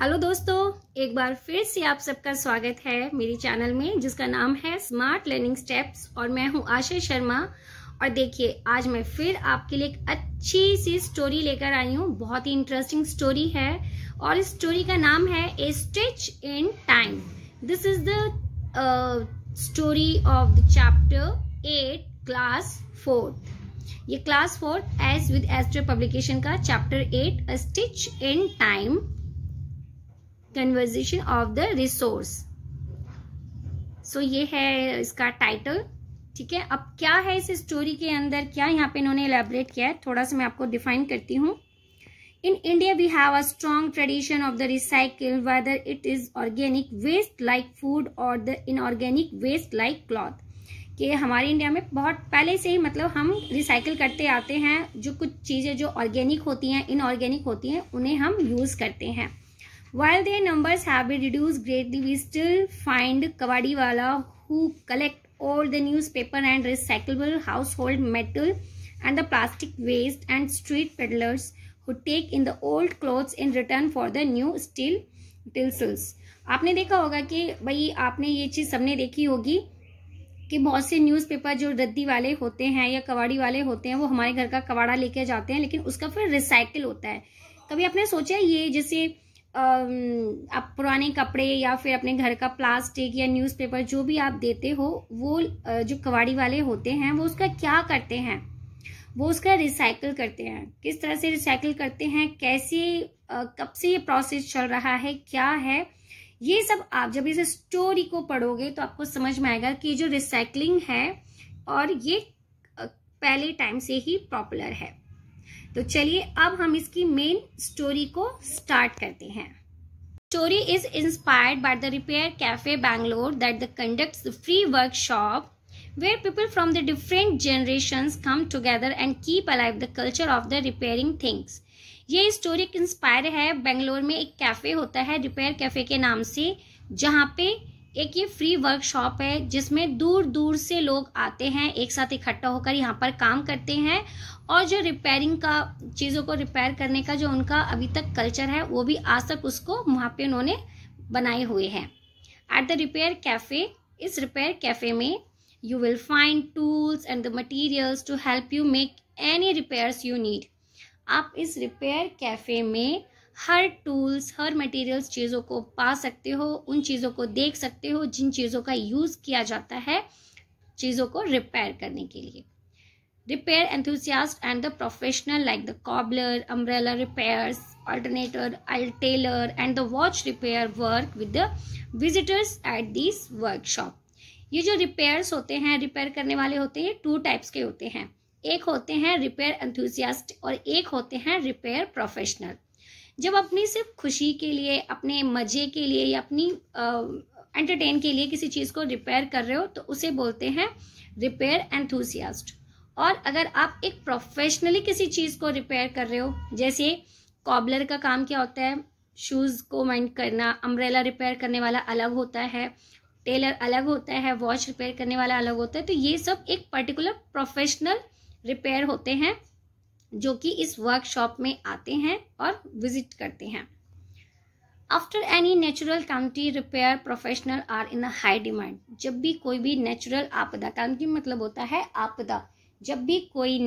Hello दोस्तों एक बार फिर से आप सबका स्वागत है मेरे चैनल में जिसका नाम है स्मार्ट लर्निंग स्टेप्स और मैं हूं आशय शर्मा और देखिए आज मैं फिर आपके लिए एक अच्छी सी स्टोरी लेकर आई हूं बहुत ही इंटरेस्टिंग स्टोरी है और इस स्टोरी का नाम है a stitch in time this is the story of the chapter eight class fourth ये class fourth S with Astro publication का chapter eight stitch in time conversation of the resource so ये है इसका title ठीक है अब क्या है इस स्टोरी के अंदर क्या यहाँ पे इन्होंने एलेबरेट किया है थोड़ा सा मैं आपको डिफाइन करती हूँ in India we have a strong tradition of the recycle, whether it is organic waste like food और the inorganic waste like cloth कि हमारे इंडिया में बहुत पहले से ही मतलब हम रिसाइकिल करते आते हैं जो कुछ चीज़ें जो ऑर्गेनिक होती हैं इनऑर्गेनिक होती हैं उन्हें हम यूज़ करते हैं While their numbers have been reduced greatly, we still find Kawadiwala who collect all the newspaper and recyclable household metal and the plastic waste and street peddlers who take in the old clothes in return for the new steel टिल्सल्स आपने देखा होगा कि भाई आपने ये चीज़ सबने देखी होगी कि बहुत से न्यूज़पेपर जो रद्दी वाले होते हैं या कवाड़ी वाले होते हैं वो हमारे घर का कवाड़ा लेके जाते हैं लेकिन उसका फिर रिसाइकिल होता है कभी आपने सोचा ये जैसे आप पुराने कपड़े या फिर अपने घर का प्लास्टिक या न्यूज़पेपर जो भी आप देते हो वो जो कबाड़ी वाले होते हैं वो उसका क्या करते हैं वो उसका रिसाइकल करते हैं किस तरह से रिसाइकल करते हैं कैसे कब से ये प्रोसेस चल रहा है क्या है ये सब आप जब इस स्टोरी को पढ़ोगे तो आपको समझ में आएगा कि जो रिसाइकलिंग है और ये पहले टाइम से ही पॉपुलर है तो चलिए अब हम इसकी मेन स्टोरी को स्टार्ट करते हैं story is inspired by the repair cafe Bangalore that the conducts free workshop where people from the different generation come together and keep alive the culture of the repairing things ये story inspire है बेंगलोर में एक cafe होता है repair cafe के नाम से जहाँ पे एक ये फ्री वर्कशॉप है जिसमें दूर दूर से लोग आते हैं एक साथ इकट्ठा होकर यहाँ पर काम करते हैं और जो रिपेयरिंग का चीज़ों को रिपेयर करने का जो उनका अभी तक कल्चर है वो भी आज तक उसको वहाँ पे उन्होंने बनाए हुए हैं एट द रिपेयर कैफ़े इस रिपेयर कैफ़े में you will find tools and the materials to help you make any repairs you need आप इस रिपेयर कैफ़े में हर टूल्स हर मटेरियल्स चीज़ों को पा सकते हो उन चीज़ों को देख सकते हो जिन चीज़ों का यूज़ किया जाता है चीज़ों को रिपेयर करने के लिए repair enthusiast and the professional like the cobbler umbrella repairs alternator aisle tailor and the watch repair work with the visitors at this workshop ये जो रिपेयर्स होते हैं रिपेयर करने वाले होते हैं टू टाइप्स के होते हैं एक होते हैं रिपेयर एंथुजियास्ट और एक होते हैं रिपेयर प्रोफेशनल जब अपनी सिर्फ खुशी के लिए अपने मजे के लिए या अपनी एंटरटेन के लिए किसी चीज़ को रिपेयर कर रहे हो तो उसे बोलते हैं रिपेयर एंथुजियास्ट और अगर आप एक प्रोफेशनली किसी चीज़ को रिपेयर कर रहे हो जैसे कॉबलर का काम क्या होता है शूज़ को माइंड करना अम्ब्रेला रिपेयर करने वाला अलग होता है टेलर अलग होता है वॉच रिपेयर करने वाला अलग होता है तो ये सब एक पर्टिकुलर प्रोफेशनल रिपेयर होते हैं जो कि इस वर्कशॉप में आते हैं और विजिट करते हैं after any natural county repair professional are in high demand जब भी कोई भी नेचुरल आपदा काउंटी मतलब होता है आपदा जब भी कोई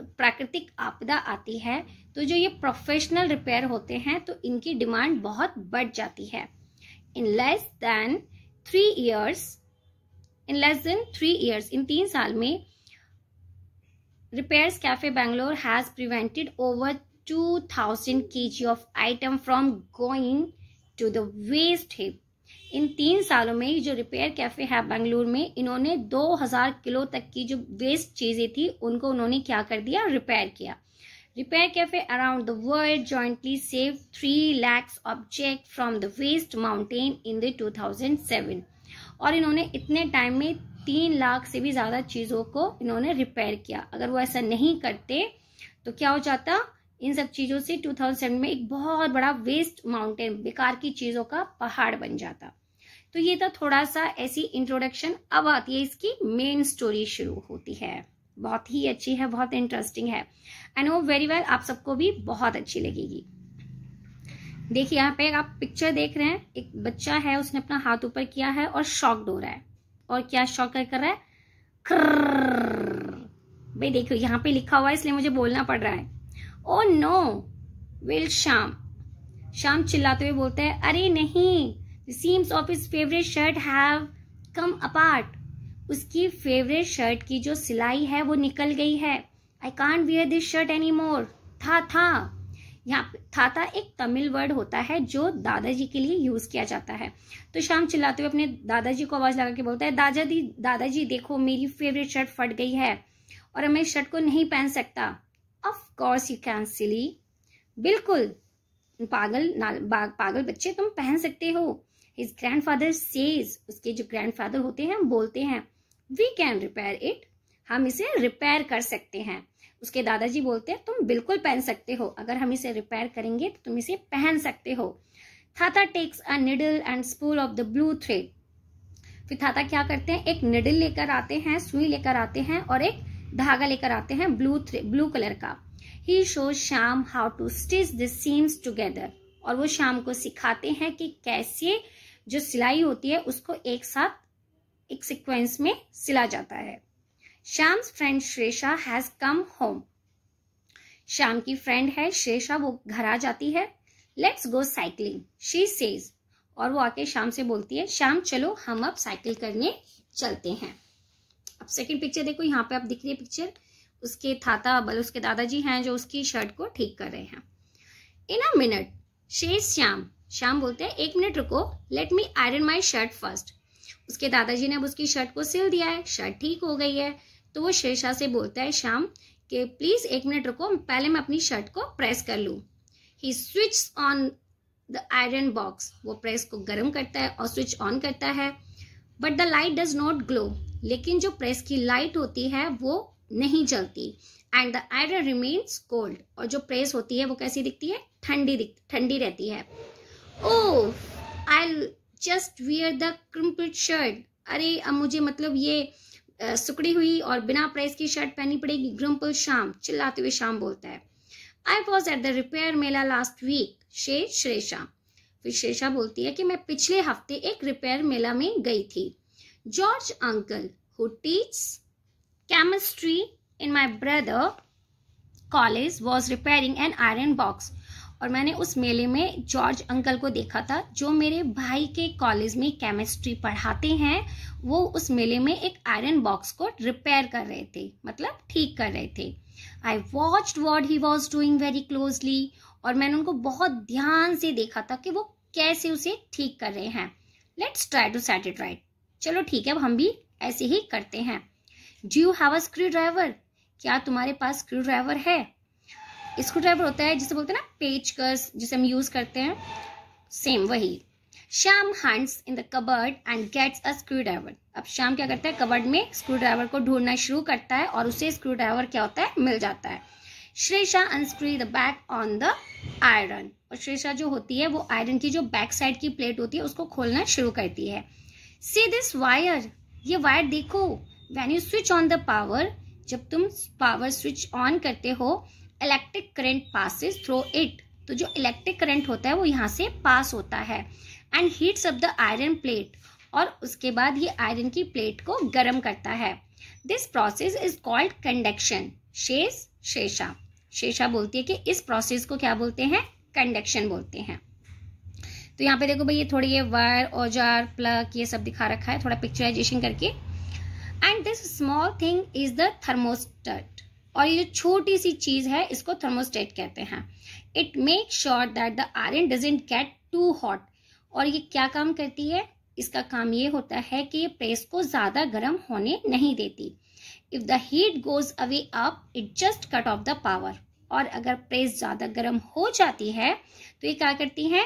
प्राकृतिक आपदा आती है तो जो ये प्रोफेशनल रिपेयर होते हैं तो इनकी डिमांड बहुत बढ़ जाती है in less than three years in less than three years इन तीन साल में repairs cafe Bangalore has prevented over two K G of item from going to the waste heap इन तीन सालों में जो रिपेयर कैफे है बेंगलुरु में इन्होंने 2000 किलो तक की जो वेस्ट चीज़ें थी उनको उन्होंने क्या कर दिया रिपेयर किया repair cafe around the world jointly save three lakhs object from the waste mountain in the 2007 और इन्होंने इतने टाइम में तीन लाख से भी ज़्यादा चीज़ों को इन्होंने रिपेयर किया अगर वो ऐसा नहीं करते तो क्या हो जाता इन सब चीज़ों से 2007 में एक बहुत बड़ा वेस्ट माउंटेन बेकार की चीज़ों का पहाड़ बन जाता तो ये था थोड़ा सा ऐसी इंट्रोडक्शन अब आती है इसकी मेन स्टोरी शुरू होती है बहुत ही अच्छी है बहुत इंटरेस्टिंग है एंड वो वेरी वेल आप सबको भी बहुत अच्छी लगेगी देखिए यहाँ पे आप पिक्चर देख रहे हैं एक बच्चा है उसने अपना हाथ ऊपर किया है और शॉक हो रहा है और क्या शॉक कर रहा है भाई देखो यहाँ पे लिखा हुआ है इसलिए मुझे बोलना पड़ रहा है ओ नो विल शाम शाम चिल्लाते हुए बोलते है अरे नहीं seams of his favourite shirt have come apart उसकी फेवरेट शर्ट की जो सिलाई है वो निकल गई है I can't wear this shirt any more था था यहाँ था था एक तमिल वर्ड होता है जो दादाजी के लिए यूज किया जाता है तो शाम चिल्लाते हुए अपने दादाजी को आवाज लगा के बोलता है दादाजी दादाजी देखो मेरी फेवरेट शर्ट फट गई है और मैं इस शर्ट को नहीं पहन सकता of course you can silly बिल्कुल पागल पागल बच्चे तुम पहन सकते हो हिज ग्रैंड फादर सेज उसके जो ग्रैंड फादर होते हैं बोलते हैं वी कैन रिपेयर इट हम इसे रिपेयर कर सकते हैं उसके दादाजी बोलते हैं तुम बिल्कुल पहन सकते हो अगर हम इसे रिपेयर करेंगे तो तुम इसे पहन सकते हो Thatha takes a needle and spool of the blue thread फिर थाता क्या करते हैं एक निडल लेकर आते हैं सुई लेकर आते हैं और एक धागा लेकर आते हैं ब्लू ब्लू कलर का ही show Shyam how to stitch this seams together और वो शाम को सिखाते हैं कि कैसे जो सिलाई होती है उसको एक साथ एक सिक्वेंस में सिला जाता है Shyam friend Shresha has come home Shyam की फ्रेंड है श्रेषा वो घर आ जाती है let's go cycling she says और वो आके शाम से बोलती है शाम चलो हम अब साइकिल करने चलते हैं अब सेकंड पिक्चर देखो यहाँ पे आप दिख रही है पिक्चर उसके थाता बल उसके दादाजी हैं जो उसकी शर्ट को ठीक कर रहे हैं इन अ मिनट शेष श्याम श्याम बोलते हैं एक मिनट रुको let me iron my shirt first उसके दादाजी ने अब उसकी शर्ट को सिल दिया है शर्ट ठीक हो गई है तो वो शेरशाह से बोलता है श्याम कि प्लीज एक मिनट रुको पहले मैं अपनी शर्ट को प्रेस कर लूँ he switch on the iron box वो प्रेस को गर्म करता है और स्विच ऑन करता है but the light does not glow लेकिन जो प्रेस की लाइट होती है वो नहीं जलती and the iron remains cold और जो प्रेस होती है वो कैसी दिखती है ठंडी दिख ठंडी रहती है oh I just wear the crimped shirt अरे अब मुझे मतलब ये सुकड़ी हुई और बिना प्रेस की शर्ट पहननी पड़ेगी क्रिम्पल शाम चिल्लाते हुए शाम बोलता है I was at the repair mela last week says Shresha फिर श्रेषा बोलती है कि मैं पिछले हफ्ते एक रिपेयर मेला में गई थी George uncle who teaches chemistry in my brother college was repairing an iron box और मैंने उस मेले में जॉर्ज अंकल को देखा था जो मेरे भाई के कॉलेज में केमिस्ट्री पढ़ाते हैं वो उस मेले में एक आयरन बॉक्स को रिपेयर कर रहे थे मतलब ठीक कर रहे थे I watch what he was doing very closely और मैंने उनको बहुत ध्यान से देखा था कि वो कैसे उसे ठीक कर रहे हैं let's try to set it right चलो ठीक है अब हम भी ऐसे ही करते हैं do you have a screw driver क्या तुम्हारे पास स्क्रू ड्राइवर है स्क्रू ड्राइवर होता है जिसे बोलते हैं ना पेचकस जिसे हम यूज करते हैं सेम वही Shyam hunts in the cupboard and gets a screw driver अब श्याम क्या करता है कबर्ड में स्क्रू ड्राइवर को ढूंढना शुरू करता है और उसे स्क्रू ड्राइवर क्या होता है मिल जाता है Shresha unscrew the back on the iron और श्रेषा जो होती है वो आयरन की जो बैक साइड की प्लेट होती है उसको खोलना शुरू करती है सी दिस वायर ये वायर देखो when you switch on the power जब तुम पावर स्विच ऑन करते हो electric current passes through it तो जो इलेक्ट्रिक करंट होता है वो यहाँ से पास होता है and heats up the iron plate और उसके बाद ये आयरन की प्लेट को गर्म करता है this process is called conduction शेष शेषा शेषा बोलती है कि इस प्रोसेस को क्या बोलते हैं कंडक्शन बोलते हैं तो यहाँ पे देखो भाई ये थोड़ी ये वायर औजार प्लग ये सब दिखा रखा है थोड़ा पिक्चराइजेशन करके and this small thing is the thermostat और ये जो छोटी सी चीज है इसको थर्मोस्टेट कहते हैं it make sure that the iron doesn't get too hot और ये क्या काम करती है इसका काम ये होता है कि ये प्रेस को ज्यादा गर्म होने नहीं देती if the heat goes away up it just cut off the power और अगर प्रेस ज्यादा गर्म हो जाती है तो ये क्या करती है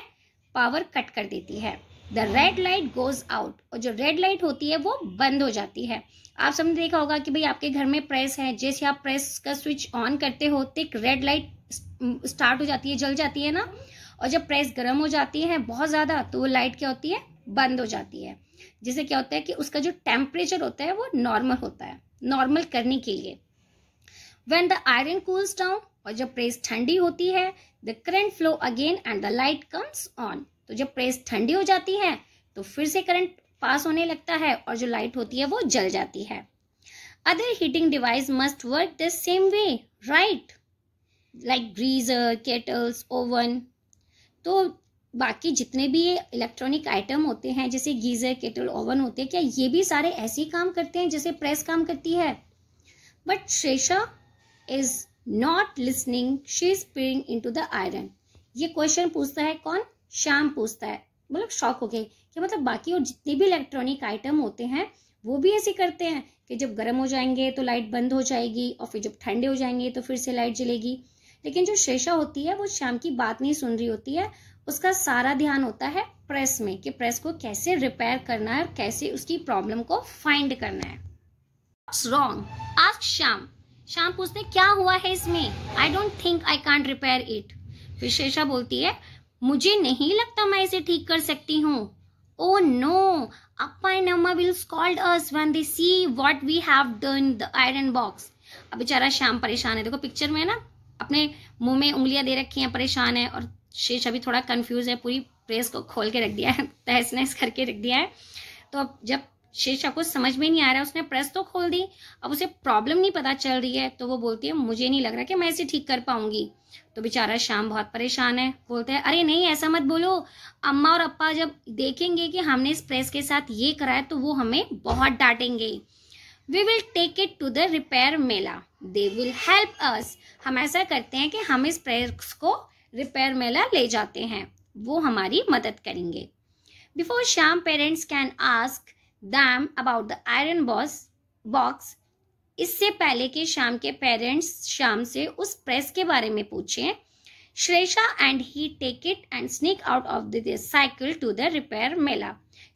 पावर कट कर देती है the red light goes out और जो रेड लाइट होती है वो बंद हो जाती है आप सबने देखा होगा कि भाई आपके घर में प्रेस है जैसे आप प्रेस का स्विच ऑन करते हो तो एक रेड लाइट स्टार्ट हो जाती है जल जाती है ना और जब प्रेस गर्म हो जाती है बहुत ज़्यादा तो वो लाइट क्या होती है बंद हो जाती है जिससे क्या होता है कि उसका जो टेम्परेचर होता है वो नॉर्मल होता है नॉर्मल करने के लिए when the iron cools down और जब प्रेस ठंडी होती है the current flow again and the light comes on तो जब प्रेस ठंडी हो जाती है तो फिर से करंट पास होने लगता है और जो लाइट होती है वो जल जाती है other heating device must work the same way right like geyser kettles oven तो बाकी जितने भी ये इलेक्ट्रॉनिक आइटम होते हैं जैसे गीजर केटल ओवन होते हैं क्या ये भी सारे ऐसे काम करते हैं जैसे प्रेस काम करती है but Shesha is not listening she spring into the iron ये क्वेश्चन पूछता है कौन श्याम पूछता है मतलब शॉक हो गए कि मतलब बाकी और जितने भी इलेक्ट्रॉनिक आइटम होते हैं वो भी ऐसे करते हैं कि जब गर्म हो जाएंगे तो लाइट बंद हो जाएगी और फिर जब ठंडे हो जाएंगे तो फिर से लाइट जलेगी लेकिन जो शेषा होती है वो श्याम की बात नहीं सुन रही होती है उसका सारा ध्यान होता है प्रेस में कि प्रेस को कैसे रिपेयर करना है और कैसे उसकी प्रॉब्लम को फाइंड करना है रॉन्ग आज श्याम श्याम पूछते क्या हुआ है इसमें I don't think I can't repair it विशेषा बोलती है मुझे नहीं लगता मैं इसे ठीक कर सकती हूँ oh no Appa and Amma will scold us when they see what we have done the iron box अब बेचारा श्याम परेशान है देखो पिक्चर में ना अपने मुंह में उंगलियां दे रखी हैं परेशान है और शेष अभी थोड़ा कंफ्यूज है पूरी प्रेस को खोल के रख दिया है तहस नहस करके रख दिया है तो अब जब शीर्षा को समझ में नहीं आ रहा है उसने प्रेस तो खोल दी अब उसे प्रॉब्लम नहीं पता चल रही है तो वो बोलती है मुझे नहीं लग रहा कि मैं इसे ठीक कर पाऊंगी तो बेचारा श्याम बहुत परेशान है बोलता है अरे नहीं ऐसा मत बोलो अम्मा और अप्पा जब देखेंगे कि हमने इस प्रेस के साथ ये कराया तो वो हमें बहुत डांटेंगे we will take it to the repair mela they will help us हम ऐसा करते हैं कि हम इस प्रेस को रिपेयर मेला ले जाते हैं वो हमारी मदद करेंगे before Shyam parents can ask them about the iron boss box इससे पहले कि शाम के पेरेंट्स शाम से उस प्रेस के बारे में पूछें Shresha and he take it and sneak out of the cycle to the repair mela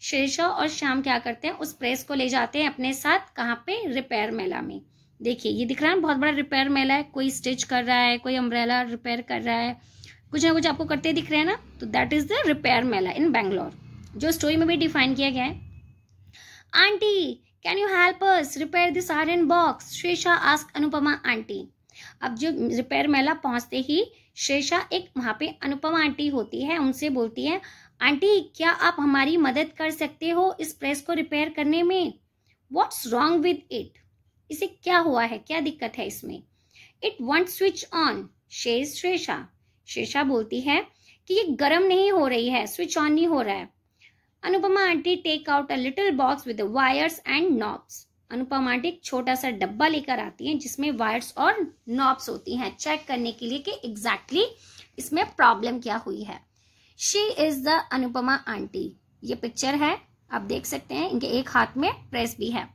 Shresha और शाम क्या करते हैं उस प्रेस को ले जाते हैं अपने साथ कहाँ पे रिपेयर मेला में देखिए ये दिख रहा है बहुत बड़ा रिपेयर मेला है कोई स्टिच कर रहा है कोई अम्ब्रेला रिपेयर कर रहा है कुछ ना कुछ आपको करते दिख रहे हैं ना तो that is the repair mela in Bangalore जो स्टोरी में भी डिफाइन किया गया है aunty can you help us repair this iron box? Shresha asked Anupama auntie. अब जो रिपेयर मेला पहुंचते ही श्रेषा एक वहां पे अनुपमा आंटी होती है उनसे बोलती है आंटी क्या आप हमारी मदद कर सकते हो इस प्रेस को रिपेयर करने में वॉट्स रॉन्ग विद इट इसे क्या हुआ है क्या दिक्कत है इसमें it won't switch on says Shresha Shresha बोलती है कि ये गर्म नहीं हो रही है स्विच ऑन नहीं हो रहा है Anupama aunty take out a little box with wires and knobs Anupama aunty एक छोटा सा डब्बा लेकर आती हैं जिसमें वायर्स और नॉब्स होती हैं चेक करने के लिए कि एग्जैक्टली exactly इसमें प्रॉब्लम क्या हुई है she is the Anupama aunty ये पिक्चर है आप देख सकते हैं इनके एक हाथ में प्रेस भी है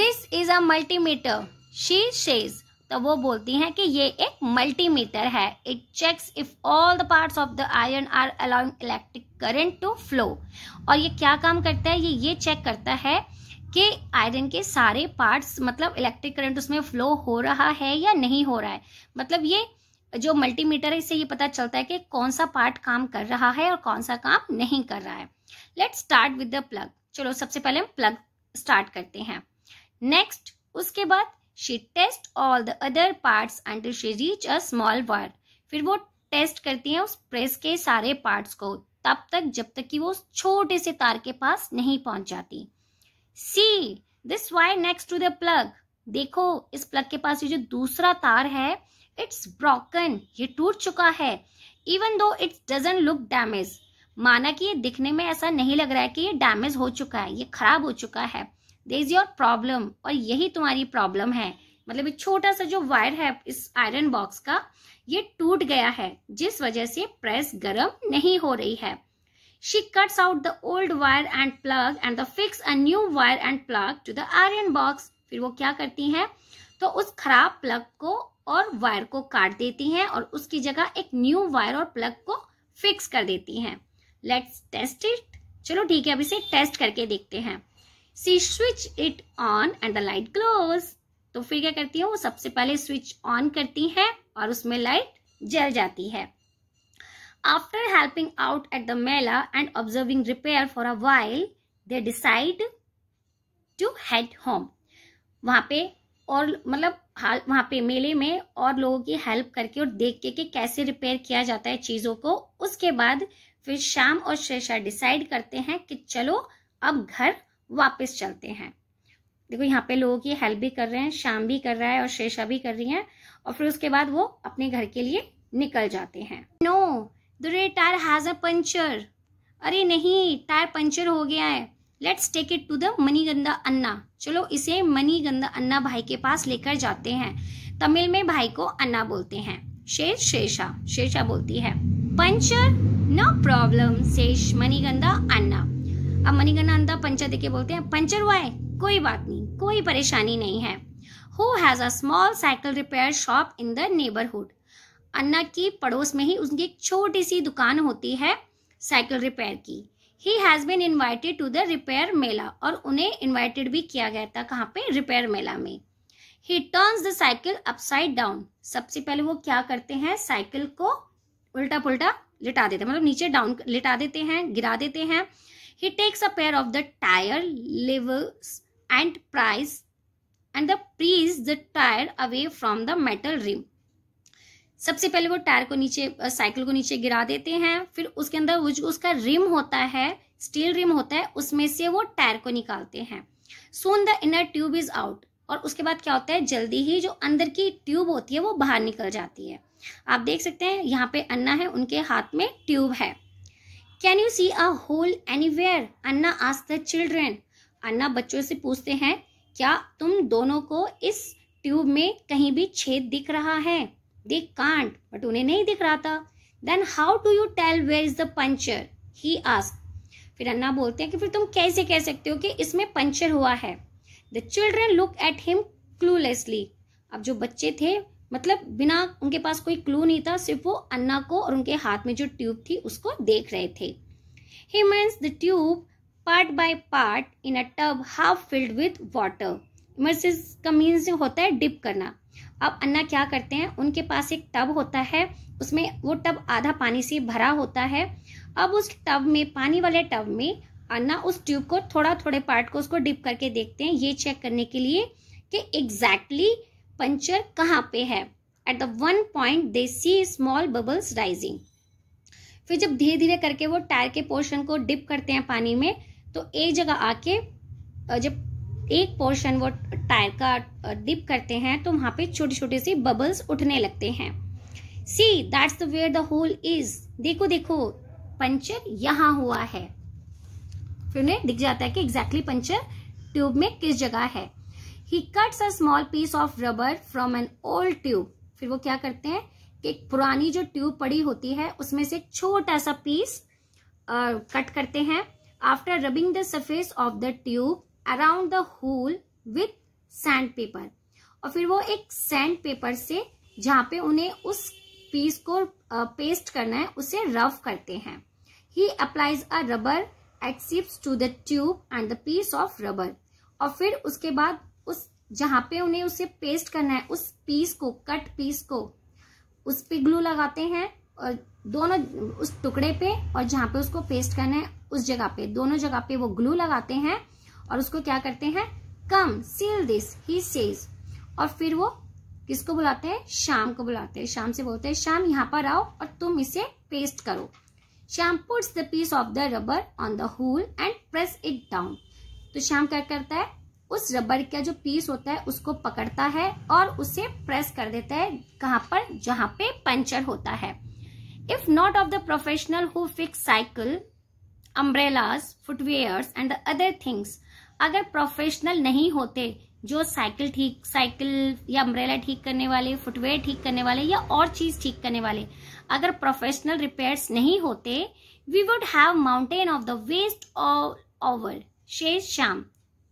this is a multimeter she says तो वो बोलती हैं कि ये एक मल्टीमीटर है it checks if all the parts of the iron are allowing electric current to flow और ये क्या काम करता है ये ये चेक करता है कि आयरन के सारे पार्ट्स मतलब इलेक्ट्रिक करंट उसमें फ्लो हो रहा है या नहीं हो रहा है मतलब ये जो मल्टीमीटर है इससे ये पता चलता है कि कौन सा पार्ट काम कर रहा है और कौन सा काम नहीं कर रहा है let start with the plug चलो सबसे पहले हम प्लग स्टार्ट करते हैं नेक्स्ट उसके बाद she test all the other parts until she reach a small word फिर वो टेस्ट करती हैं उस प्रेस के सारे पार्ट्स को तब तक जब तक कि वो उस छोटे से तार के पास नहीं पहुंच जाती see this wire next to the plug देखो इस प्लग के पास ये जो दूसरा तार है इट्स ब्रोकन ये टूट चुका है even though it's doesn't look damage माना कि ये दिखने में ऐसा नहीं लग रहा है कि ये डैमेज हो चुका है ये खराब हो चुका है देर इज योर प्रॉब्लम और यही तुम्हारी प्रॉब्लम है मतलब एक छोटा सा जो वायर है इस आयरन बॉक्स का ये टूट गया है जिस वजह से प्रेस गर्म नहीं हो रही है she cuts out the old wire and plug and the fix a new wire and plug to the iron box फिर वो क्या करती हैं तो उस खराब प्लग को और वायर को काट देती हैं और उसकी जगह एक न्यू वायर और प्लग को फिक्स कर देती हैं लेट्स टेस्ट इट चलो ठीक है अब इसे टेस्ट करके देखते हैं see switch it on and the light glows तो फिर क्या करती है वो सबसे पहले स्विच ऑन करती है और उसमें लाइट जल जाती है after helping out at the mela and observing repair for a while they decide to head home वहां पे और मतलब वहां पे मेले में और लोगों की हेल्प करके और देख के कि कैसे रिपेयर किया जाता है चीजों को उसके बाद फिर शाम और शेषा डिसाइड करते हैं कि चलो अब घर वापस चलते हैं देखो यहाँ पे लोगों की हेल्प भी कर रहे हैं शाम भी कर रहा है और शेषा भी कर रही है और फिर उसके बाद वो अपने घर के लिए निकल जाते हैं नो दुरे टायर हैज अ पंचर अरे नहीं टायर पंचर हो गया है let's take it to the Manigandha Anna चलो इसे मनीगंधा अन्ना भाई के पास लेकर जाते हैं तमिल में भाई को अन्ना बोलते हैं शेर शेषा शेषा बोलती है पंचर नो प्रॉब्लम शेष मनीगंधा अन्ना अब मणिगणा अंधा पंचर देखे बोलते हैं पंचर हुआ है कोई बात नहीं कोई परेशानी नहीं है who has a small cycle repair shop in the neighbourhood Anna की पड़ोस में ही उनकी एक छोटी सी दुकान होती है साइकिल रिपेयर की he has been invited to the repair mela और उन्हें इन्वाइटेड भी किया गया था कहाँ पे रिपेयर मेला में he turns the cycle upside down सबसे पहले वो क्या करते हैं साइकिल को उल्टा पुल्टा लिटा देते हैं मतलब नीचे डाउन लिटा देते हैं गिरा देते हैं He takes a pair of the tire levers and pries and the pries the tire away from the metal rim. सबसे पहले वो टायर को नीचे साइकिल को नीचे गिरा देते हैं फिर उसके अंदर वो जो उसका रिम होता है स्टील रिम होता है उसमें से वो टायर को निकालते हैं soon the inner tube is out और उसके बाद क्या होता है जल्दी ही जो अंदर की ट्यूब होती है वो बाहर निकल जाती है आप देख सकते हैं यहाँ पे अन्ना है उनके हाथ में ट्यूब है can you see a hole anywhere Anna आज द चिल्ड्रेन अन्ना बच्चों से पूछते हैं क्या तुम दोनों को इस ट्यूब में कहीं भी छेद दिख रहा है दे कांट बट उन्हें नहीं दिख रहा था then how do you tell where is the puncture he ask फिर अन्ना बोलते हैं कि फिर तुम कैसे कह सकते हो कि इसमें पंचर हुआ है the children look at him cluelessly अब जो बच्चे थे मतलब बिना उनके पास कोई क्लू नहीं था सिर्फ वो अन्ना को और उनके हाथ में जो ट्यूब थी उसको देख रहे थे he means the tube part by part in a tub half filled with water immerses का मीन्स होता है डिप करना अब अन्ना क्या करते हैं उनके पास एक टब होता है उसमें वो टब आधा पानी से भरा होता है अब उस टब में पानी वाले टब में अन्ना उस ट्यूब को थोड़ा थोड़े पार्ट को उसको डिप करके देखते हैं ये चेक करने के लिए कि एग्जैक्टली exactly पंचर कहाँ पे है at the one point they see small bubbles rising फिर जब धीरे धीरे करके वो टायर के पोर्शन को डिप करते हैं पानी में तो एक जगह आके जब एक पोर्शन वो टायर का डिप करते हैं तो वहां पे छोटे छोटे से बबल्स उठने लगते हैं see that's the where the hole is देखो देखो पंचर यहां हुआ है फिर उन्हें दिख जाता है कि एग्जैक्टली exactly पंचर ट्यूब में किस जगह है he cuts a small piece of rubber from an old tube फिर वो क्या करते हैं कि एक पुरानी जो ट्यूब पड़ी होती है उसमें से छोटा सा पीस कट करते हैं after rubbing the surface of the tube around the hole with sand paper और फिर वो एक सैंड पेपर से जहां पे उन्हें उस पीस को पेस्ट करना है उसे रफ करते हैं ही अप्लाइज अ रबर एक्सिप्स to the tube and the piece of rubber और फिर उसके बाद जहां पे उन्हें उसे पेस्ट करना है उस पीस को कट पीस को उस पे ग्लू लगाते हैं और दोनों उस टुकड़े पे और जहां पे उसको पेस्ट करना है उस जगह पे दोनों जगह पे वो ग्लू लगाते हैं और उसको क्या करते हैं कम सील दिस ही सेज और फिर वो किसको बुलाते हैं शाम को बुलाते हैं शाम से बोलते हैं शाम यहाँ पर आओ और तुम इसे पेस्ट करो Shyam puts the piece of the rubber on the hole and press it down तो शाम क्या करता है उस रबर का जो पीस होता है उसको पकड़ता है और उसे प्रेस कर देता है कहाँ पर जहाँ पे पंचर होता है if not of the professional who fix cycle umbrellas footwears and other things अगर प्रोफेशनल नहीं होते जो साइकिल ठीक साइकिल या अम्ब्रेला ठीक करने वाले फुटवेयर ठीक करने वाले या और चीज ठीक करने वाले अगर प्रोफेशनल रिपेयर्स नहीं होते we would have mountain of the waste all over शेष शाम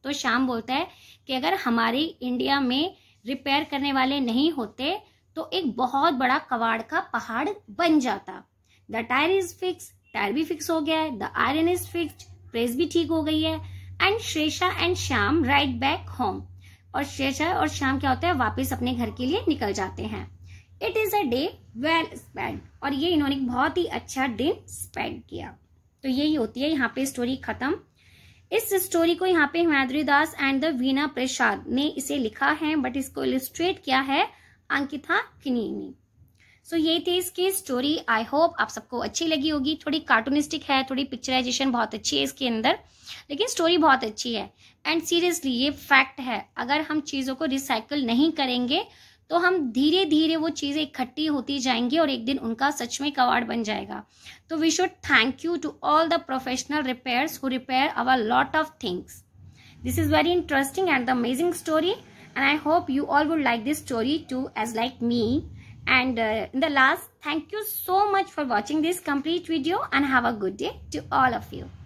तो श्याम बोलता है कि अगर हमारी इंडिया में रिपेयर करने वाले नहीं होते तो एक बहुत बड़ा कवाड़ का पहाड़ बन जाता the tyre is fix tyre भी फिक्स हो गया है the iron is fix press भी ठीक हो गई है and Shresha and Shyam right back home और श्रेषा और श्याम क्या होता है वापस अपने घर के लिए निकल जाते हैं it is a day well spend और ये इन्होंने बहुत ही अच्छा दिन स्पेंड किया तो यही होती है यहाँ पे स्टोरी खत्म इस स्टोरी को यहाँ पे हिमाद्री दास एंड द वीना प्रसाद ने इसे लिखा है बट इसको इलिस्ट्रेट किया है अंकिता किनी ने सो so, ये थी इसकी स्टोरी आई होप आप सबको अच्छी लगी होगी थोड़ी कार्टूनिस्टिक है थोड़ी पिक्चराइजेशन बहुत अच्छी है इसके अंदर लेकिन स्टोरी बहुत अच्छी है एंड सीरियसली ये फैक्ट है अगर हम चीज़ों को रिसाइकल नहीं करेंगे तो हम धीरे धीरे वो चीज़ें इकट्ठी होती जाएंगी और एक दिन उनका सच में कवाड़ बन जाएगा तो we should thank you to all the professional repairers who repair our lot of things this is very interesting and the amazing story and I hope you all would like this story too as like me and in the last thank you so much for watching this complete video and have a good day to all of you